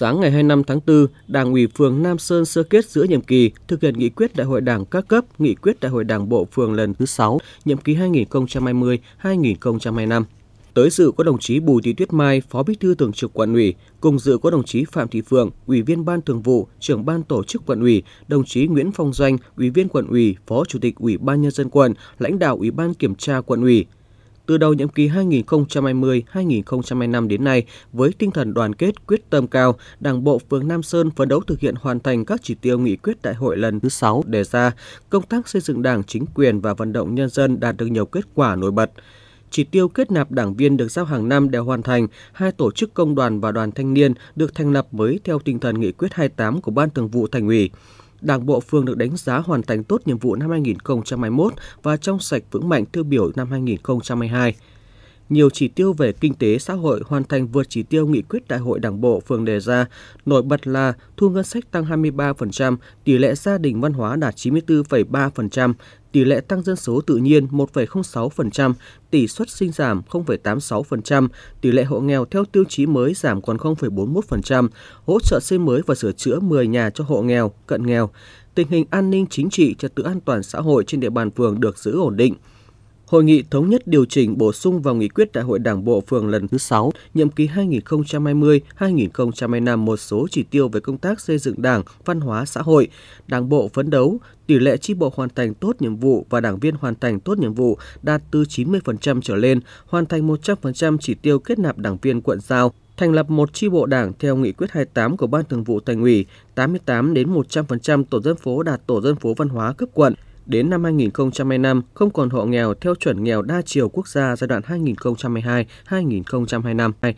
sáng ngày 25 tháng 4, Đảng ủy phường Nam Sơn sơ kết giữa nhiệm kỳ thực hiện nghị quyết Đại hội Đảng các cấp, nghị quyết Đại hội Đảng bộ phường lần thứ 6, nhiệm kỳ 2020-2025. Tới dự có đồng chí Bùi Thị Tuyết Mai, Phó Bí thư Thường trực Quận ủy, cùng dự có đồng chí Phạm Thị Phượng, Ủy viên Ban Thường vụ, Trưởng ban Tổ chức Quận ủy, đồng chí Nguyễn Phong Doanh, Ủy viên Quận ủy, Phó Chủ tịch Ủy ban nhân dân quận, lãnh đạo Ủy ban kiểm tra Quận ủy, từ đầu nhiệm kỳ 2020-2025 đến nay với tinh thần đoàn kết, quyết tâm cao, Đảng bộ phường Nam Sơn phấn đấu thực hiện hoàn thành các chỉ tiêu nghị quyết đại hội lần thứ 6 đề ra, công tác xây dựng Đảng, chính quyền và vận động nhân dân đạt được nhiều kết quả nổi bật chỉ tiêu kết nạp đảng viên được giao hàng năm đều hoàn thành, hai tổ chức công đoàn và đoàn thanh niên được thành lập mới theo tinh thần nghị quyết 28 của Ban Thường vụ Thành ủy. Đảng bộ phường được đánh giá hoàn thành tốt nhiệm vụ năm 2021 và trong sạch vững mạnh tiêu biểu năm 2022 nhiều chỉ tiêu về kinh tế xã hội hoàn thành vượt chỉ tiêu nghị quyết đại hội đảng bộ phường đề ra, nổi bật là thu ngân sách tăng 23%, tỷ lệ gia đình văn hóa đạt 94,3%, tỷ lệ tăng dân số tự nhiên 1,06%, tỷ suất sinh giảm 0,86%, tỷ lệ hộ nghèo theo tiêu chí mới giảm còn 0,41%, hỗ trợ xây mới và sửa chữa 10 nhà cho hộ nghèo, cận nghèo. Tình hình an ninh chính trị, trật tự an toàn xã hội trên địa bàn phường được giữ ổn định. Hội nghị thống nhất điều chỉnh bổ sung vào nghị quyết Đại hội Đảng bộ phường lần thứ 6, nhiệm kỳ 2020-2025 một số chỉ tiêu về công tác xây dựng Đảng, văn hóa xã hội, Đảng bộ phấn đấu tỷ lệ chi bộ hoàn thành tốt nhiệm vụ và đảng viên hoàn thành tốt nhiệm vụ đạt từ 90% trở lên, hoàn thành 100% chỉ tiêu kết nạp đảng viên quận giao, thành lập một chi bộ đảng theo nghị quyết 28 của Ban Thường vụ Thành ủy, 88 đến 100% tổ dân phố đạt tổ dân phố văn hóa cấp quận. Đến năm 2025, không còn hộ nghèo theo chuẩn nghèo đa chiều quốc gia giai đoạn 2022-2025.